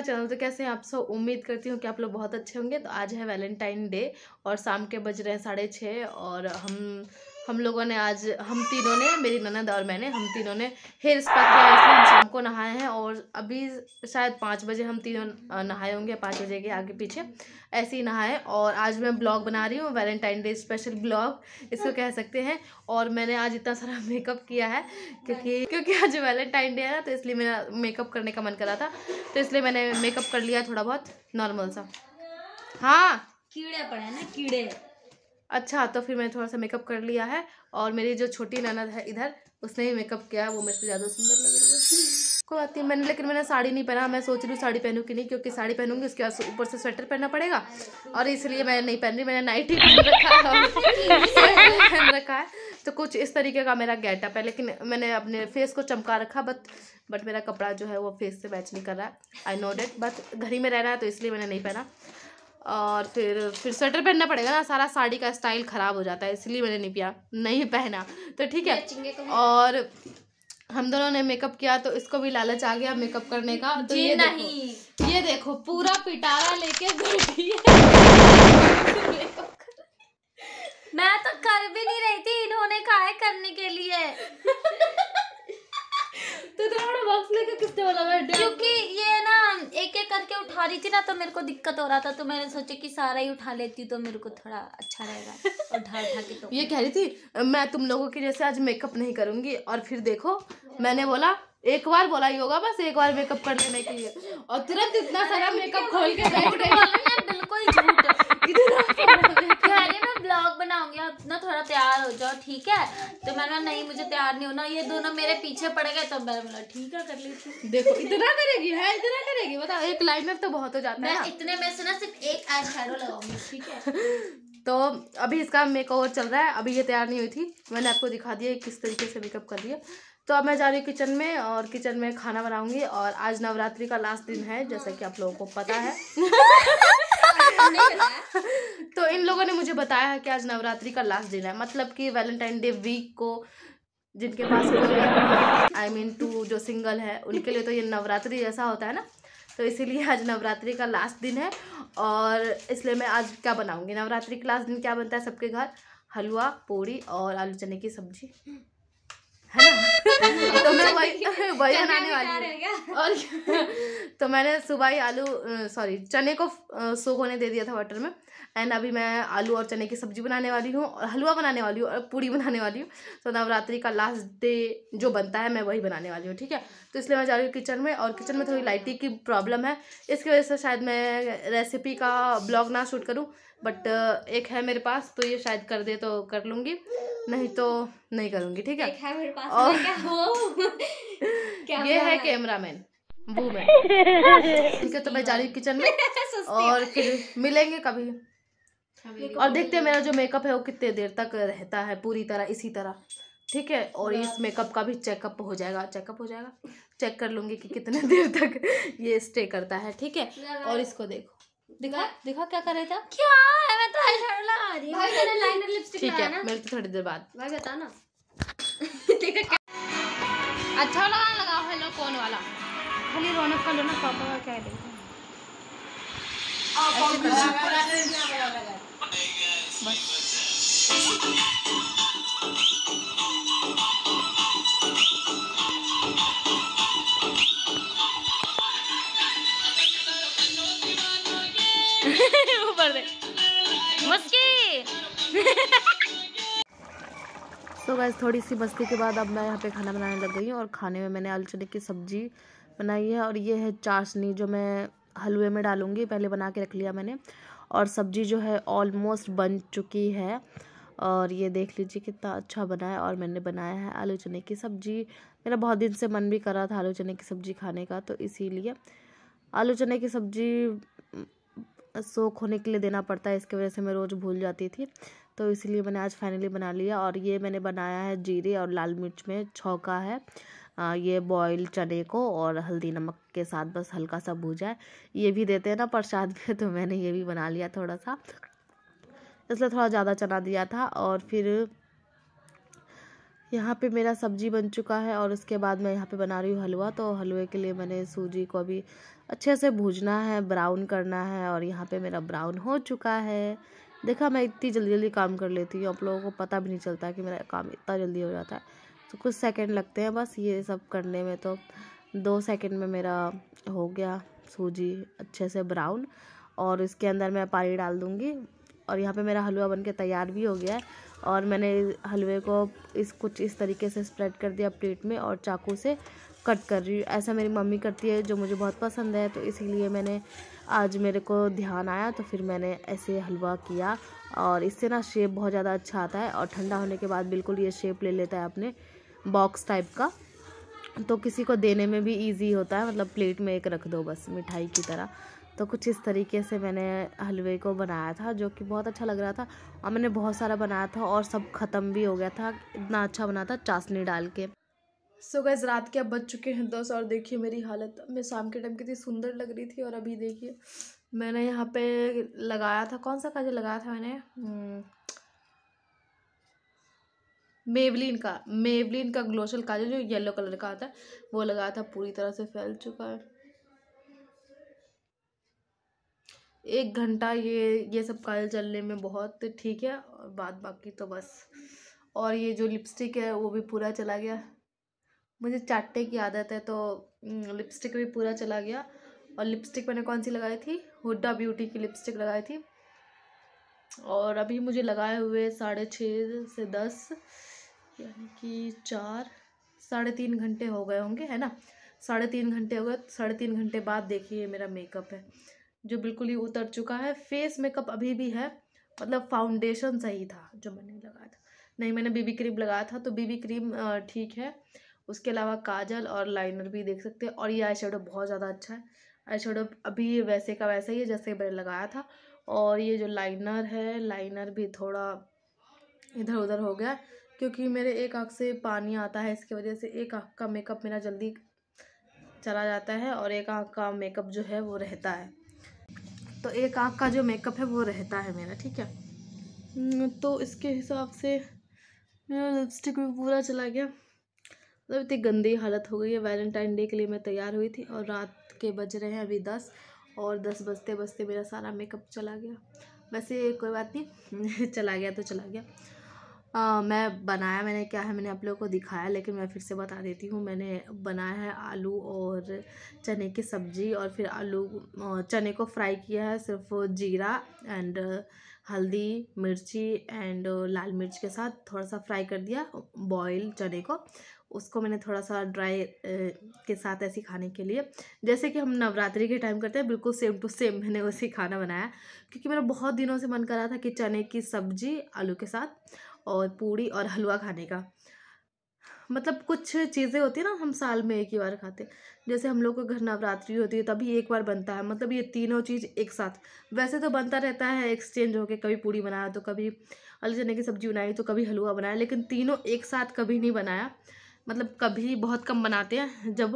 my channel तो कैसे हैं आप सब उम्मीद करती हूँ कि आप लोग बहुत अच्छे होंगे तो आज है वैलेंटाइन डे और शाम के बज रहे हैं साढ़े छः और हम हम लोगों ने आज हम तीनों ने मेरी ननद और मैंने हम तीनों ने हेयर स्पा किया इसलिए शाम को नहाए हैं और अभी शायद पाँच बजे हम तीनों नहाए होंगे पाँच बजे के आगे पीछे ऐसे ही नहाए और आज मैं ब्लॉग बना रही हूँ वैलेंटाइन डे स्पेशल ब्लॉग इसको कह सकते हैं और मैंने आज इतना सारा मेकअप किया है क्योंकि क्योंकि आज वैलेंटाइन डे है तो इसलिए मेरा मेकअप करने का मन करा था तो इसलिए मैंने मेकअप कर लिया थोड़ा बहुत नॉर्मल सा हाँ कीड़े पड़े ना कीड़े अच्छा तो फिर मैंने थोड़ा सा मेकअप कर लिया है और मेरी जो छोटी ननद है इधर उसने भी मेकअप किया है वो मेरे से ज़्यादा सुंदर लग रही है कोई बात नहीं मैंने लेकिन मैंने साड़ी नहीं पहना मैं सोच रही हूँ साड़ी पहनूँ कि नहीं क्योंकि साड़ी पहनूंगी उसके बाद ऊपर से स्वेटर पहनना पड़ेगा और इसलिए मैं नहीं पहन रही मैंने नाइट ही पहन रखा पहन रखा है तो कुछ इस तरीके का मेरा गेटअप है लेकिन मैंने अपने फेस को चमका रखा बट बट मेरा कपड़ा जो है वो फेस से मैच नहीं कर रहा है आई नो डेट बट घर ही में रहना है तो इसलिए मैंने नहीं पहना और फिर फिर स्वेटर पहनना पड़ेगा ना सारा साड़ी का स्टाइल ख़राब हो जाता है इसलिए मैंने नहीं पिया नहीं पहना तो ठीक है और हम दोनों ने मेकअप किया तो इसको भी लालच आ गया मेकअप करने का तो ये नहीं देखो, ये देखो पूरा पिटारा लेके बैठी मैं तो कर भी नहीं रही थी इन्होंने कहा है करने के लिए तो तुम्हारा बॉक्स लेके किसने बोला मैं उठा रही थी ना तो मेरे को दिक्कत हो रहा था तो मैंने सोचा कि सारा ही उठा लेती तो मेरे को थोड़ा अच्छा रहेगा उठा उठा के तो ये कह रही थी मैं तुम लोगों की जैसे आज मेकअप नहीं करूँगी और फिर देखो मैंने बोला एक बार बोला ही होगा बस एक बार मेकअप कर लेने के लिए और तुरंत इतना सारा मेकअप खोल के बैठ गई बिल्कुल होंगे आप ना थोड़ा तैयार हो जाओ ठीक है तो मैंने बोला नहीं मुझे तैयार नहीं होना ये दोनों मेरे पीछे पड़ गए तो मैंने बोला ठीक है कर लेती देखो इतना करेगी है इतना करेगी बताओ एक लाइन में तो बहुत हो जाता है इतने में से ना सिर्फ एक आई शेडो लगाऊंगी ठीक है तो अभी इसका मेकअप मेकओवर चल रहा है अभी ये तैयार नहीं हुई थी मैंने आपको दिखा दिया किस तरीके से मेकअप कर लिया तो अब मैं जा रही हूँ किचन में और किचन में खाना बनाऊंगी और आज नवरात्रि का लास्ट दिन है जैसा कि आप लोगों को पता है तो इन लोगों ने मुझे बताया है कि आज नवरात्रि का लास्ट दिन है मतलब कि वैलेंटाइन डे वीक को जिनके पास आई मीन टू जो सिंगल है उनके लिए तो ये नवरात्रि जैसा होता है ना तो इसीलिए आज नवरात्रि का लास्ट दिन है और इसलिए मैं आज क्या बनाऊँगी नवरात्रि के लास्ट दिन क्या बनता है सबके घर हलवा पूड़ी और आलू चने की सब्जी है ना तो मैं वही वही बनाने वाली हूँ और तो मैंने सुबह ही आलू सॉरी चने को सो होने दे दिया था वाटर में एंड अभी मैं आलू और चने की सब्जी बनाने वाली हूँ और हलवा बनाने वाली हूँ और पूड़ी बनाने वाली हूँ तो नवरात्रि का लास्ट डे जो बनता है मैं वही बनाने वाली हूँ ठीक है तो इसलिए मैं जा रही हूँ किचन में और किचन में थोड़ी लाइटिंग की प्रॉब्लम है इसकी वजह से शायद मैं रेसिपी का ब्लॉग ना शूट करूँ बट एक है मेरे पास तो ये शायद कर दे तो कर लूँगी नहीं तो नहीं करूँगी ठीक है, है मेरे पास और... क्या वो ये है कैमरा मैन वो मैन ठीक है तो मैं जा रही किचन में और फिर मिलेंगे कभी और देखते हैं मेरा जो मेकअप है वो कितने देर तक रहता है पूरी तरह इसी तरह ठीक है और इस मेकअप का भी चेकअप हो जाएगा चेकअप हो जाएगा चेक कर लूंगी कि कितने देर तक ये स्टे करता है ठीक है और इसको देखो दिखा दिखा क्या कर रहे थे क्या है मैं तो आईशैडो लगा रही हूं भाई मैंने लाइनर लिपस्टिक लगाया ना मेरे तो थोड़ी देर बाद भाई बता ना देखा क्या अच्छा लगा लगाओ हेलो कौन वाला खाली रौनक का लो ना पापा का क्या देखो बस तो गैस थोड़ी सी मस्ती के बाद अब मैं यहाँ पे खाना बनाने लग गई हूँ और खाने में मैंने आलू चने की सब्ज़ी बनाई है और ये है चाशनी जो मैं हलवे में डालूँगी पहले बना के रख लिया मैंने और सब्ज़ी जो है ऑलमोस्ट बन चुकी है और ये देख लीजिए कितना अच्छा बना है और मैंने बनाया है आलू चने की सब्ज़ी मेरा बहुत दिन से मन भी करा था आलू चने की सब्ज़ी खाने का तो इसीलिए आलू चने की सब्ज़ी सोख होने के लिए देना पड़ता है इसकी वजह से मैं रोज़ भूल जाती थी तो इसलिए मैंने आज फाइनली बना लिया और ये मैंने बनाया है जीरे और लाल मिर्च में छौका है आ, ये बॉयल चने को और हल्दी नमक के साथ बस हल्का सा भूजा है ये भी देते हैं ना प्रसाद में तो मैंने ये भी बना लिया थोड़ा सा इसलिए थोड़ा ज़्यादा चना दिया था और फिर यहाँ पे मेरा सब्जी बन चुका है और उसके बाद मैं यहाँ पे बना रही हूँ हलवा तो हलवे के लिए मैंने सूजी को अभी अच्छे से भूजना है ब्राउन करना है और यहाँ पे मेरा ब्राउन हो चुका है देखा मैं इतनी जल्दी जल्दी काम कर लेती हूँ आप लोगों को पता भी नहीं चलता कि मेरा काम इतना जल्दी हो जाता है तो कुछ सेकंड लगते हैं बस ये सब करने में तो दो सेकंड में मेरा हो गया सूजी अच्छे से ब्राउन और इसके अंदर मैं पानी डाल दूँगी और यहाँ पे मेरा हलवा बनके तैयार भी हो गया है और मैंने हलवे को इस कुछ इस तरीके से स्प्रेड कर दिया प्लेट में और चाकू से कट कर रही हूँ ऐसा मेरी मम्मी करती है जो मुझे बहुत पसंद है तो इसीलिए मैंने आज मेरे को ध्यान आया तो फिर मैंने ऐसे हलवा किया और इससे ना शेप बहुत ज़्यादा अच्छा आता है और ठंडा होने के बाद बिल्कुल ये शेप ले लेता है अपने बॉक्स टाइप का तो किसी को देने में भी इजी होता है मतलब प्लेट में एक रख दो बस मिठाई की तरह तो कुछ इस तरीके से मैंने हलवे को बनाया था जो कि बहुत अच्छा लग रहा था और मैंने बहुत सारा बनाया था और सब ख़त्म भी हो गया था इतना अच्छा बना था चाशनी डाल के सो so गैस रात के अब बज चुके हैं दस और देखिए मेरी हालत मैं शाम के टाइम कितनी सुंदर लग रही थी और अभी देखिए मैंने यहाँ पे लगाया था कौन सा काजल लगाया था मैंने मेवलिन हम्म, का मेवलिन का ग्लोशल काजल जो येलो कलर का आता है वो लगाया था पूरी तरह से फैल चुका है एक घंटा ये ये सब काजल चलने में बहुत ठीक है और बाद बाकी तो बस और ये जो लिपस्टिक है वो भी पूरा चला गया मुझे चाटने की आदत है तो लिपस्टिक भी पूरा चला गया और लिपस्टिक मैंने कौन सी लगाई थी हुडा ब्यूटी की लिपस्टिक लगाई थी और अभी मुझे लगाए हुए साढ़े छः से दस यानी कि चार साढ़े तीन घंटे हो गए होंगे है ना साढ़े तीन घंटे हो गए साढ़े तीन घंटे बाद देखिए मेरा मेकअप है जो बिल्कुल ही उतर चुका है फेस मेकअप अभी भी है मतलब फाउंडेशन सही था जो मैंने लगाया था नहीं मैंने बीबी क्रीम लगाया था तो बीबी क्रीम ठीक है उसके अलावा काजल और लाइनर भी देख सकते हैं और ये आई बहुत ज़्यादा अच्छा है आई अभी वैसे का वैसा ही है जैसे मैंने लगाया था और ये जो लाइनर है लाइनर भी थोड़ा इधर उधर हो गया क्योंकि मेरे एक आँख से पानी आता है इसकी वजह से एक आँख का मेकअप मेरा जल्दी चला जाता है और एक आँख का मेकअप जो है वो रहता है तो एक आँख का जो मेकअप है वो रहता है मेरा ठीक है हम्म, तो इसके हिसाब से मेरा लिपस्टिक भी पूरा चला गया मतलब इतनी गंदी हालत हो गई है वैलेंटाइन डे के लिए मैं तैयार हुई थी और रात के बज रहे हैं अभी दस और दस बजते बजते मेरा सारा मेकअप चला गया वैसे कोई बात नहीं चला गया तो चला गया आ, मैं बनाया मैंने क्या है मैंने आप लोगों को दिखाया लेकिन मैं फिर से बता देती हूँ मैंने बनाया है आलू और चने की सब्ज़ी और फिर आलू चने को फ्राई किया है सिर्फ जीरा एंड हल्दी मिर्ची एंड लाल मिर्च के साथ थोड़ा सा फ्राई कर दिया बॉयल चने को उसको मैंने थोड़ा सा ड्राई के साथ ऐसी खाने के लिए जैसे कि हम नवरात्रि के टाइम करते हैं बिल्कुल सेम टू सेम मैंने वैसे खाना बनाया क्योंकि मेरा बहुत दिनों से मन कर रहा था कि चने की सब्जी आलू के साथ और पूड़ी और हलवा खाने का मतलब कुछ चीज़ें होती है ना हम साल में एक ही बार खाते हैं जैसे हम लोग के घर नवरात्रि होती है तभी एक बार बनता है मतलब ये तीनों चीज़ एक साथ वैसे तो बनता रहता है एक्सचेंज होके कभी पूड़ी बनाया तो कभी आलू चने की सब्जी बनाई तो कभी हलवा बनाया लेकिन तीनों एक साथ कभी नहीं बनाया मतलब कभी बहुत कम बनाते हैं जब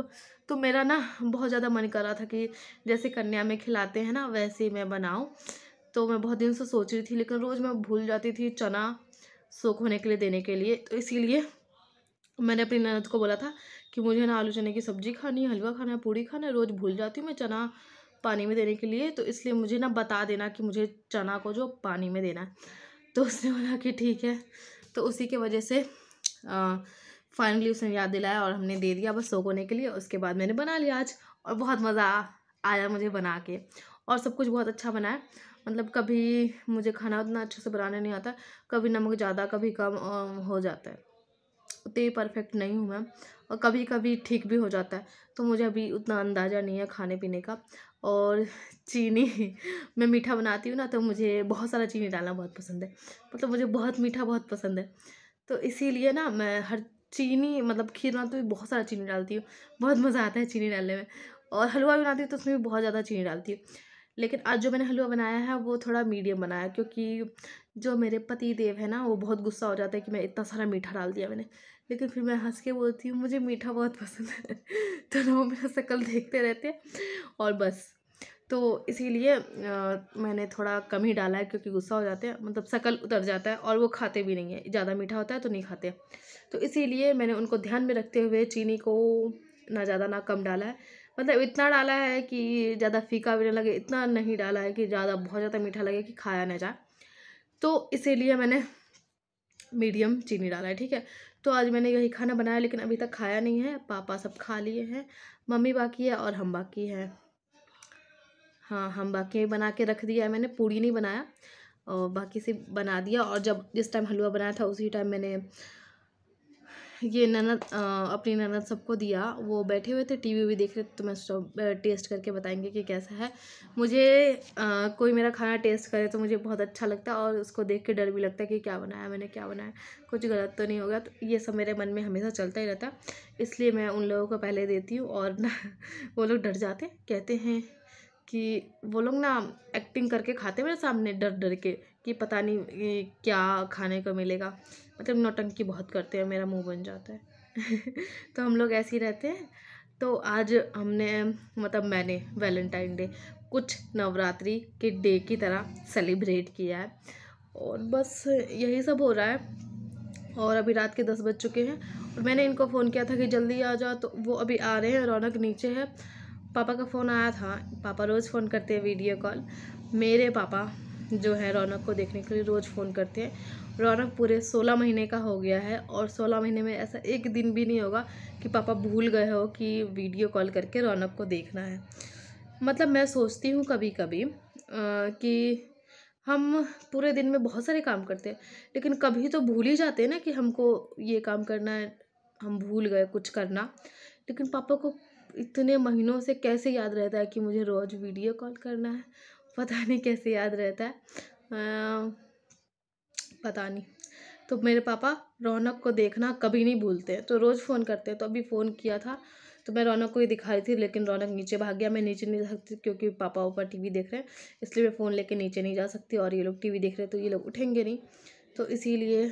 तो मेरा ना बहुत ज़्यादा मन कर रहा था कि जैसे कन्या में खिलाते हैं ना वैसे ही मैं बनाऊँ तो मैं बहुत दिन से सोच रही थी लेकिन रोज़ मैं भूल जाती थी चना सोख होने के लिए देने के लिए तो इसीलिए मैंने अपनी ननद को बोला था कि मुझे ना आलू चने की सब्ज़ी खानी है हलवा खाना है पूड़ी खाना है रोज़ भूल जाती हूँ मैं चना पानी में देने के लिए तो इसलिए मुझे ना बता देना कि मुझे चना को जो पानी में देना है तो उसने बोला कि ठीक है तो उसी के वजह से आ, फाइनली उसने याद दिलाया और हमने दे दिया बस सोकोने के लिए उसके बाद मैंने बना लिया आज और बहुत मज़ा आया मुझे बना के और सब कुछ बहुत अच्छा बनाया मतलब कभी मुझे खाना उतना अच्छे से बनाने नहीं आता कभी नमक ज़्यादा कभी कम हो जाता है उतनी परफेक्ट नहीं हूँ मैं और कभी कभी ठीक भी हो जाता है तो मुझे अभी उतना अंदाज़ा नहीं है खाने पीने का और चीनी मैं मीठा बनाती हूँ ना तो मुझे बहुत सारा चीनी डालना बहुत पसंद है मतलब मुझे बहुत मीठा बहुत पसंद है तो इसीलिए ना मैं हर चीनी मतलब खीर बनाती हूँ तो बहुत सारा चीनी डालती हूँ बहुत मज़ा आता है चीनी डालने में और हलवा बनाती हूँ तो उसमें भी बहुत ज़्यादा चीनी डालती हूँ लेकिन आज जो मैंने हलवा बनाया है वो थोड़ा मीडियम बनाया क्योंकि जो मेरे पति देव है ना वो बहुत गुस्सा हो जाता है कि मैं इतना सारा मीठा डाल दिया मैंने लेकिन फिर मैं हंस के बोलती हूँ मुझे मीठा बहुत पसंद है तो ना वो मेरा शक्ल देखते रहते हैं और बस तो इसीलिए मैंने थोड़ा कम ही डाला है क्योंकि गुस्सा हो जाते हैं मतलब शकल उतर जाता है और वो खाते भी नहीं है ज़्यादा मीठा होता है तो नहीं खाते तो इसीलिए मैंने उनको ध्यान में रखते हुए चीनी को ना ज़्यादा ना कम डाला है मतलब इतना डाला है कि ज़्यादा फीका भी ना लगे इतना नहीं डाला है कि ज़्यादा बहुत ज़्यादा मीठा लगे कि खाया ना जाए तो इसीलिए मैंने मीडियम चीनी डाला है ठीक है तो आज मैंने यही खाना बनाया लेकिन अभी तक खाया नहीं है पापा सब खा लिए हैं मम्मी बाकी है और हम बाकी हैं हाँ हम बाकी बना के रख दिया है मैंने पूड़ी नहीं बनाया और बाकी से बना दिया और जब जिस टाइम हलवा बनाया था उसी टाइम मैंने ये ननद अपनी ननद सबको दिया वो बैठे हुए थे टीवी भी देख रहे थे तो मैं सब टेस्ट करके बताएंगे कि कैसा है मुझे आ, कोई मेरा खाना टेस्ट करे तो मुझे बहुत अच्छा लगता है और उसको देख के डर भी लगता है कि क्या बनाया मैंने क्या बनाया कुछ गलत तो नहीं होगा तो ये सब मेरे मन में हमेशा चलता ही रहता है इसलिए मैं उन लोगों को पहले देती हूँ और वो लोग डर जाते कहते हैं कि वो लोग ना एक्टिंग करके खाते मेरे सामने डर डर के कि पता नहीं क्या खाने को मिलेगा मतलब नौटंकी बहुत करते हैं मेरा मुंह बन जाता है तो हम लोग ऐसे ही रहते हैं तो आज हमने मतलब मैंने वैलेंटाइन डे कुछ नवरात्रि के डे की तरह सेलिब्रेट किया है और बस यही सब हो रहा है और अभी रात के दस बज चुके हैं और मैंने इनको फ़ोन किया था कि जल्दी आ जाओ तो वो अभी आ रहे हैं रौनक नीचे है पापा का फ़ोन आया था पापा रोज़ फ़ोन करते हैं वीडियो कॉल मेरे पापा जो है रौनक को देखने के लिए रोज़ फ़ोन करते हैं रौनक पूरे सोलह महीने का हो गया है और सोलह महीने में ऐसा एक दिन भी नहीं होगा कि पापा भूल गए हो कि वीडियो कॉल करके रौनक को देखना है मतलब मैं सोचती हूँ कभी कभी आ, कि हम पूरे दिन में बहुत सारे काम करते हैं लेकिन कभी तो भूल ही जाते हैं ना कि हमको ये काम करना है हम भूल गए कुछ करना लेकिन पापा को इतने महीनों से कैसे याद रहता है कि मुझे रोज़ वीडियो कॉल करना है पता नहीं कैसे याद रहता है आ, पता नहीं तो मेरे पापा रौनक को देखना कभी नहीं भूलते तो रोज़ फ़ोन करते हैं तो अभी फ़ोन किया था तो मैं रौनक को ही दिखा रही थी लेकिन रौनक नीचे भाग गया मैं नीचे नहीं जा सकती क्योंकि पापा ऊपर टीवी देख रहे हैं इसलिए मैं फ़ोन लेके नीचे नहीं जा सकती और ये लोग टीवी देख रहे हैं तो ये लोग उठेंगे नहीं तो इसीलिए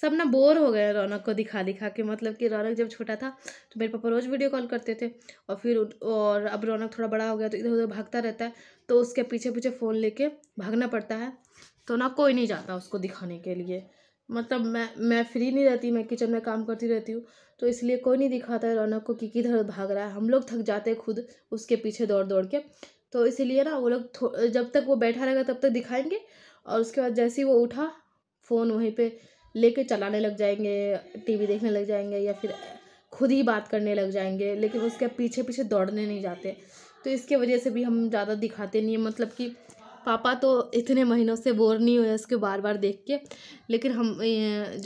सब ना बोर हो गए रौनक को दिखा दिखा के मतलब कि रौनक जब छोटा था तो मेरे पापा रोज़ वीडियो कॉल करते थे और फिर और अब रौनक थोड़ा बड़ा हो गया तो इधर उधर भागता रहता है तो उसके पीछे पीछे फ़ोन लेके भागना पड़ता है तो ना कोई नहीं जाता उसको दिखाने के लिए मतलब मैं मैं फ्री नहीं रहती मैं किचन में काम करती रहती हूँ तो इसलिए कोई नहीं दिखाता है रौनक को कि किधर भाग रहा है हम लोग थक जाते हैं खुद उसके पीछे दौड़ दौड़ के तो इसीलिए ना वो लोग जब तक वो बैठा रहेगा तब तक दिखाएंगे और उसके बाद जैसे ही वो उठा फ़ोन वहीं पे लेके चलाने लग जाएंगे टीवी देखने लग जाएंगे या फिर खुद ही बात करने लग जाएंगे लेकिन उसके पीछे पीछे दौड़ने नहीं जाते तो इसके वजह से भी हम ज़्यादा दिखाते नहीं हैं मतलब कि पापा तो इतने महीनों से बोर नहीं हुए उसके बार बार देख के लेकिन हम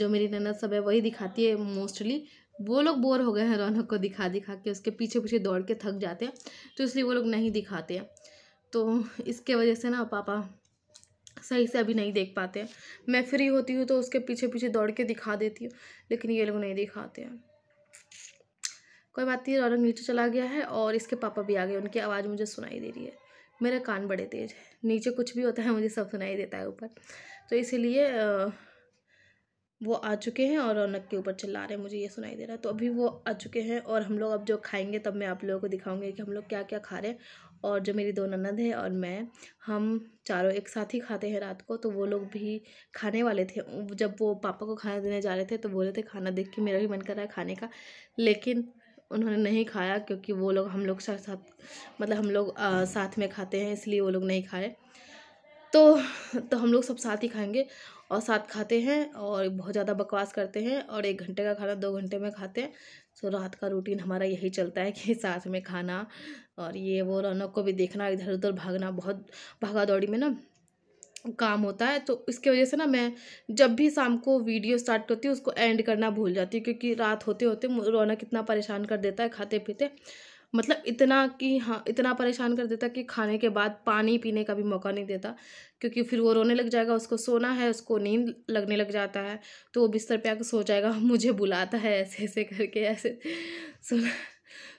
जो मेरी ननद सब है वही दिखाती है मोस्टली वो लोग बोर हो गए हैं रौनक को दिखा दिखा के उसके पीछे पीछे दौड़ के थक जाते हैं तो इसलिए वो लोग नहीं दिखाते हैं तो इसके वजह से ना पापा सही से अभी नहीं देख पाते हैं मैं फ्री होती हूँ तो उसके पीछे पीछे दौड़ के दिखा देती हूँ लेकिन ये लोग नहीं दिखाते हैं कोई बात नहीं रौनक नीचे चला गया है और इसके पापा भी आ गए उनकी आवाज़ मुझे सुनाई दे रही है मेरे कान बड़े तेज है नीचे कुछ भी होता है मुझे सब सुनाई देता है ऊपर तो इसीलिए वो आ चुके हैं और रौनक के ऊपर चिल्ला रहे हैं मुझे ये सुनाई दे रहा है तो अभी वो आ चुके हैं और हम लोग अब जो खाएंगे तब मैं आप लोगों को दिखाऊंगी कि हम लोग क्या क्या खा रहे हैं और जो मेरी दो ननद है और मैं हम चारों एक साथ ही खाते हैं रात को तो वो लोग भी खाने वाले थे जब वो पापा को खाना देने जा रहे थे तो बोले थे खाना देख के मेरा भी मन कर रहा है खाने का लेकिन उन्होंने नहीं खाया क्योंकि वो लोग हम लोग साथ साथ मतलब हम लोग आ, साथ में खाते हैं इसलिए वो लोग नहीं खाए तो तो हम लोग सब साथ ही खाएंगे और साथ खाते हैं और बहुत ज़्यादा बकवास करते हैं और एक घंटे का खाना दो घंटे में खाते हैं सो रात का रूटीन हमारा यही चलता है कि साथ में खाना और ये वो रौनक को भी देखना इधर उधर भागना बहुत भागा दौड़ी में ना काम होता है तो इसके वजह से ना मैं जब भी शाम को वीडियो स्टार्ट करती हूँ उसको एंड करना भूल जाती हूँ क्योंकि रात होते होते रौनक इतना परेशान कर देता है खाते पीते मतलब इतना कि हाँ इतना परेशान कर देता कि खाने के बाद पानी पीने का भी मौका नहीं देता क्योंकि फिर वो रोने लग जाएगा उसको सोना है उसको नींद लगने लग जाता है तो वो बिस्तर पे आकर सो जाएगा मुझे बुलाता है ऐसे ऐसे करके ऐसे सोना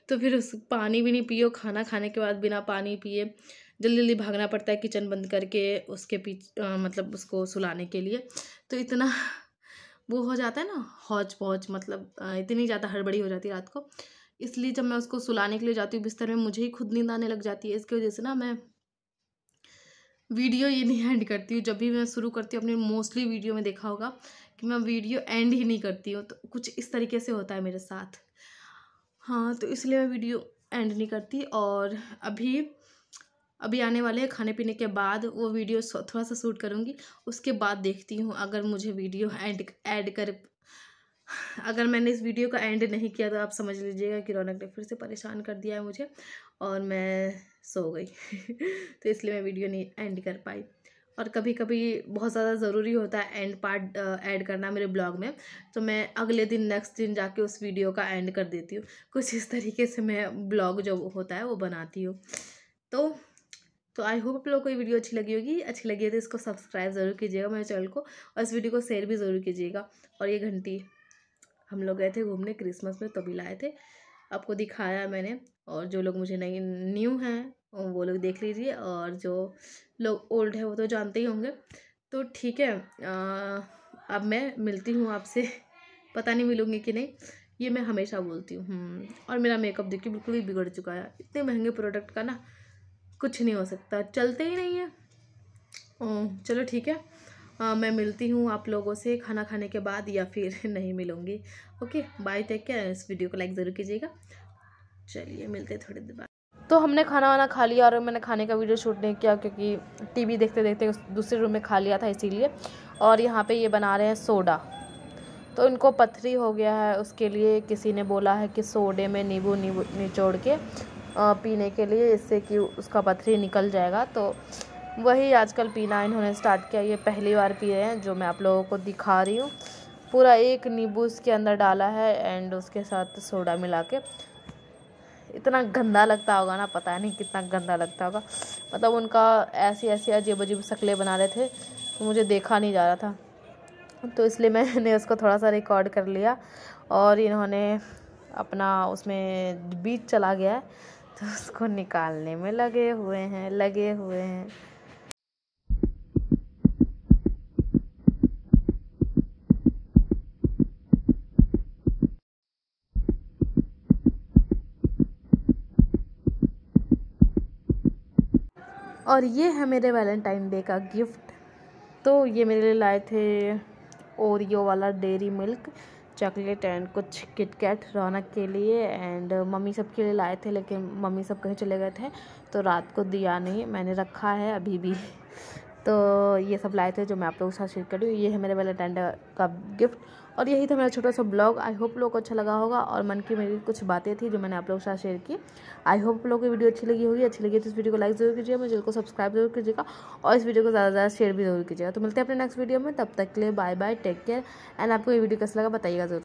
तो फिर उस पानी भी नहीं पियो खाना खाने के बाद बिना पानी पिए जल्दी जल्दी भागना पड़ता है किचन बंद करके उसके पीछे मतलब उसको सुलाने के लिए तो इतना वो हो जाता है ना हौज पौज मतलब इतनी ज़्यादा हड़बड़ी हो जाती है रात को इसलिए जब मैं उसको सुलाने के लिए जाती हूँ बिस्तर में मुझे ही खुद नींद आने लग जाती है इसकी वजह से ना मैं वीडियो ये नहीं एंड करती हूँ जब भी मैं शुरू करती हूँ अपने मोस्टली वीडियो में देखा होगा कि मैं वीडियो एंड ही नहीं करती हूँ तो कुछ इस तरीके से होता है मेरे साथ हाँ तो इसलिए मैं वीडियो एंड नहीं करती और अभी अभी आने वाले हैं खाने पीने के बाद वो वीडियो थोड़ा सा शूट करूँगी उसके बाद देखती हूँ अगर मुझे वीडियो एंड ऐड कर अगर मैंने इस वीडियो का एंड नहीं किया तो आप समझ लीजिएगा कि रौनक ने फिर से परेशान कर दिया है मुझे और मैं सो गई तो इसलिए मैं वीडियो नहीं एंड कर पाई और कभी कभी बहुत ज़्यादा ज़रूरी होता है एंड पार्ट ऐड करना मेरे ब्लॉग में तो मैं अगले दिन नेक्स्ट दिन जाके उस वीडियो का एंड कर देती हूँ कुछ इस तरीके से मैं ब्लॉग जो होता है वो बनाती हूँ तो तो आई होप आप लोग को ये वीडियो अच्छी लगी होगी अच्छी लगी है तो इसको सब्सक्राइब ज़रूर कीजिएगा मेरे चैनल को और इस वीडियो को शेयर भी ज़रूर कीजिएगा और ये घंटी हम लोग गए थे घूमने क्रिसमस में तभी लाए थे आपको दिखाया मैंने और जो लोग मुझे नहीं न्यू हैं वो लोग देख लीजिए और जो लोग ओल्ड है वो तो जानते ही होंगे तो ठीक है अब मैं मिलती हूँ आपसे पता नहीं मिलूँगी कि नहीं ये मैं हमेशा बोलती हूँ हम्म, और मेरा मेकअप देखिए बिल्कुल ही बिगड़ चुका है इतने महंगे प्रोडक्ट का ना कुछ नहीं हो सकता चलते ही नहीं है ओ, चलो ठीक है आ, हाँ, मैं मिलती हूँ आप लोगों से खाना खाने के बाद या फिर नहीं मिलूँगी ओके बाय टेक केयर इस वीडियो को लाइक ज़रूर कीजिएगा चलिए मिलते थोड़ी देर बाद तो हमने खाना वाना खा लिया और मैंने खाने का वीडियो शूट नहीं किया क्योंकि टीवी देखते देखते दूसरे रूम में खा लिया था इसीलिए और यहाँ पे ये बना रहे हैं सोडा तो इनको पथरी हो गया है उसके लिए किसी ने बोला है कि सोडे में नींबू नींबू निचोड़ के पीने के लिए इससे कि उसका पथरी निकल जाएगा तो वही आजकल पीना इन्होंने स्टार्ट किया ये पहली बार पी रहे हैं जो मैं आप लोगों को दिखा रही हूँ पूरा एक नींबू इसके अंदर डाला है एंड उसके साथ सोडा मिला के इतना गंदा लगता होगा ना पता नहीं कितना गंदा लगता होगा मतलब उनका ऐसी ऐसी अजीब अजीब शक्लें बना रहे थे तो मुझे देखा नहीं जा रहा था तो इसलिए मैंने उसको थोड़ा सा रिकॉर्ड कर लिया और इन्होंने अपना उसमें बीज चला गया है तो उसको निकालने में लगे हुए हैं लगे हुए हैं और ये है मेरे वैलेंटाइन डे का गिफ्ट तो ये मेरे लिए लाए थे ओरियो वाला डेरी मिल्क चॉकलेट एंड कुछ किटकैट रौनक के लिए एंड मम्मी सब के लिए लाए थे लेकिन मम्मी सब कहीं चले गए थे तो रात को दिया नहीं मैंने रखा है अभी भी तो ये सब लाए थे जो मैं आप लोगों के साथ शेयर करूँ ये है मेरे वैलेंटाइन डे का गिफ्ट और यही था मेरा छोटा सा ब्लॉग आई होप लोग को अच्छा लगा होगा और मन की मेरी कुछ बातें थी जो मैंने आप लोगों के साथ शेयर की आई होप लोग की वीडियो अच्छी लगी होगी अच्छी लगी तो इस वीडियो को लाइक जरूर कीजिएगा मेरे चैनल को सब्सक्राइब जरूर कीजिएगा और इस वीडियो को ज़्यादा ज़्यादा शेयर भी जरूर कीजिएगा तो मिलते हैं अपने नेक्स्ट वीडियो में तब तक के लिए bye bye take care and आपको ये वीडियो कैसा लगा बताइएगा जरूर